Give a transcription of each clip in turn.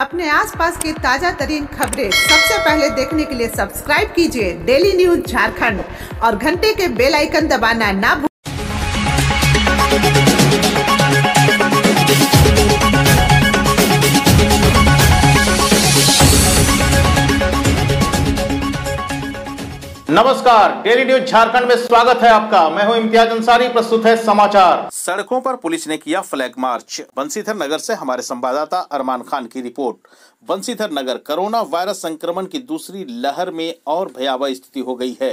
अपने आसपास की ताज़ा तरीन खबरें सबसे पहले देखने के लिए सब्सक्राइब कीजिए डेली न्यूज झारखंड और घंटे के बेल आइकन दबाना ना भूल नमस्कार डेली न्यूज झारखंड में स्वागत है आपका मैं हूं इम्तियाज अंसारी प्रस्तुत है समाचार सड़कों पर पुलिस ने किया फ्लैग मार्च बंसीधर नगर से हमारे संवाददाता अरमान खान की report Bansidhar Nagar corona virus संक्रमण की दूसरी लहर में और भयावह स्थिति हो गई है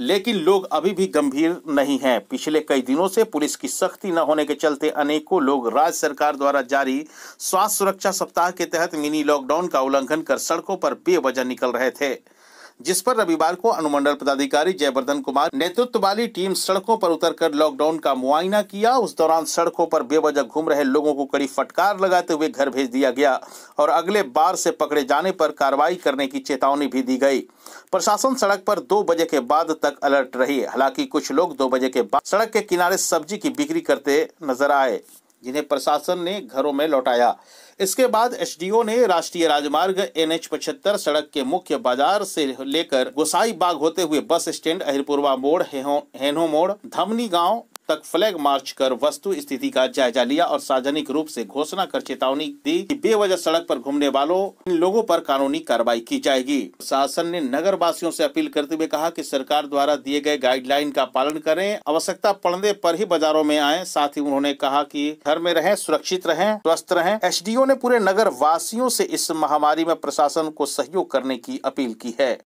लेकिन लोग अभी भी गंभीर नहीं हैं पिछले कई दिनों से पुलिस की सख्ती न होने के चलते अनेकों लोग राज्य सरकार द्वारा जारी स्वास्थ्य सुरक्षा सप्ताह के तहत मिनी लॉकडाउन का उल्लंघन कर सड़कों पर बेवजह निकल रहे थे जिस पर रविवार को अनुमंडल पदाधिकारी जयवर्धन कुमार नेतृत्व वाली टीम सड़कों पर उतरकर लॉकडाउन का मुआयना किया उस दौरान सड़कों पर बेवजह घूम रहे लोगों को कड़ी फटकार लगाते हुए घर भेज दिया गया और अगले बार से पकड़े जाने पर कार्रवाई करने की चेतावनी भी दी गई प्रशासन सड़क पर दो बजे के बाद तक अलर्ट रही हालांकि कुछ लोग दो बजे के बाद सड़क के किनारे सब्जी की बिक्री करते नजर आए जिन्हें प्रशासन ने घरों में लौटाया इसके बाद एसडीओ ने राष्ट्रीय राजमार्ग एन एच पचहत्तर सड़क के मुख्य बाजार से लेकर गोसाई बाग होते हुए बस स्टैंड अहिरपुरवा मोड़ हेनो मोड़ धमनी गांव तक फ्लैग मार्च कर वस्तु स्थिति का जायजा लिया और सार्वजनिक रूप से घोषणा कर चेतावनी दी कि बेवजह सड़क पर घूमने वालों इन लोगों पर कानूनी कार्रवाई की जाएगी शासन ने नगर वासियों ऐसी अपील करते हुए कहा कि सरकार द्वारा दिए गए गाइडलाइन का पालन करें आवश्यकता पड़ने पर ही बाजारों में आए साथ ही उन्होंने कहा की घर में रहें सुरक्षित रहें स्वस्थ रहें एस ने पूरे नगर वासियों ऐसी इस महामारी में प्रशासन को सहयोग करने की अपील की है